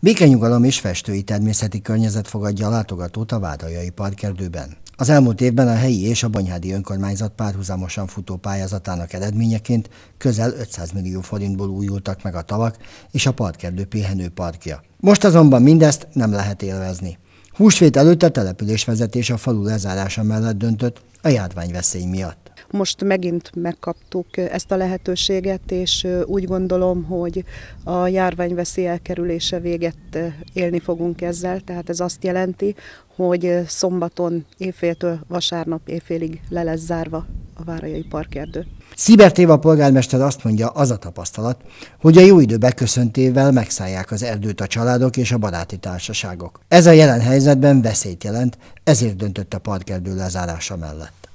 Békenyugalom és festői természeti környezet fogadja a látogatót a Vádajai Parkerdőben. Az elmúlt évben a helyi és a Bonyhádi önkormányzat párhuzamosan futó pályázatának eredményeként közel 500 millió forintból újultak meg a tavak és a parkerdő parkja. Most azonban mindezt nem lehet élvezni. Húsvét előtt a településvezetés a falu lezárása mellett döntött a járványveszély miatt. Most megint megkaptuk ezt a lehetőséget, és úgy gondolom, hogy a járványveszély elkerülése véget élni fogunk ezzel, tehát ez azt jelenti, hogy szombaton éjféltől vasárnap éjfélig le lesz zárva a Várajai Parkerdő. Szibert Éva polgármester azt mondja, az a tapasztalat, hogy a jó idő beköszöntével megszállják az erdőt a családok és a baráti társaságok. Ez a jelen helyzetben veszélyt jelent, ezért döntött a parkerdő lezárása mellett.